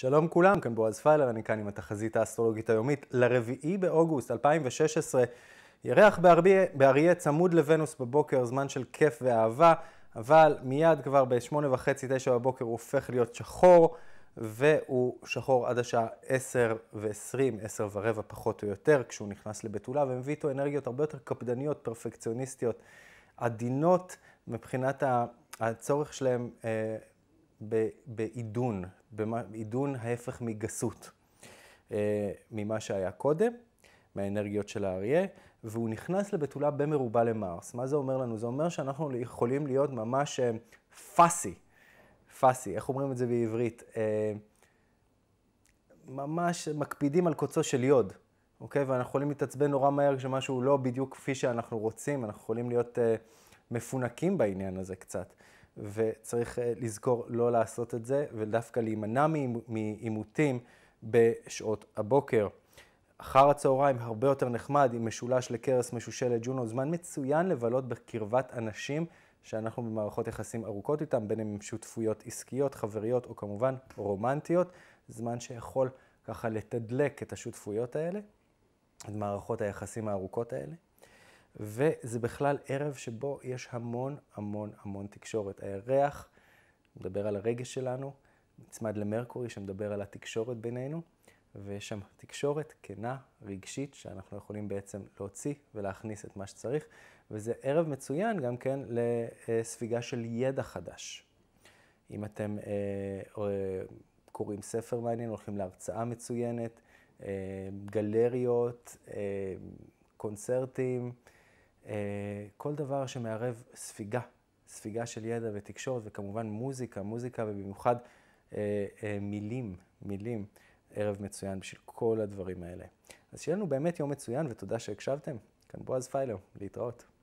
שלום כולם, כאן בועז פיילר, אני כאן עם התחזית האסטרולוגית היומית לרביעי באוגוסט 2016. ירח באריה צמוד לוונוס בבוקר, זמן של כיף ואהבה, אבל מיד כבר ב-8 9 בבוקר הוא הופך להיות שחור, והוא שחור עד השעה 10 ו-20, 10 ורבע פחות או יותר, כשהוא נכנס לבתולה, ומביא איתו אנרגיות הרבה יותר קפדניות, פרפקציוניסטיות, עדינות, מבחינת הצורך שלהם אה, בעידון, בעידון ההפך מגסות, אה, ממה שהיה קודם, מהאנרגיות של האריה, והוא נכנס לבתולה במרובה למרס. מה זה אומר לנו? זה אומר שאנחנו יכולים להיות ממש אה, פאסי, פאסי, איך אומרים את זה בעברית? אה, ממש מקפידים על קוצו של יוד, אוקיי? ואנחנו יכולים להתעצבן נורא מהר כשמשהו לא בדיוק כפי שאנחנו רוצים, אנחנו יכולים להיות מפונקים בעניין הזה קצת. וצריך אה, לזכור לא לעשות את זה, ודווקא להימנע מעימותים בשעות הבוקר. אחר הצהריים הרבה יותר נחמד עם משולש לקרס, משושלת ג'ונו, זמן מצוין לבלות בקרבת אנשים שאנחנו במערכות יחסים ארוכות איתם, בין אם שותפויות עסקיות, חבריות או כמובן רומנטיות, זמן שיכול ככה לתדלק את השותפויות האלה, את מערכות היחסים הארוכות האלה. וזה בכלל ערב שבו יש המון המון המון תקשורת. הירח מדבר על הרגש שלנו, נצמד למרקורי שמדבר על התקשורת בינינו, ויש שם תקשורת כנה, רגשית, שאנחנו יכולים בעצם להוציא ולהכניס את מה שצריך, וזה ערב מצוין גם כן לספיגה של ידע חדש. אם אתם אה, אה, קוראים ספר מעניין, הולכים להרצאה מצוינת, אה, גלריות, אה, קונצרטים, אה, כל דבר שמערב ספיגה, ספיגה של ידע ותקשורת, וכמובן מוזיקה, מוזיקה ובמיוחד אה, אה, מילים, מילים, ערב מצוין בשביל כל הדברים האלה. אז שיהיה לנו באמת יום מצוין ותודה שהקשבתם. כאן בועז פיילר, להתראות.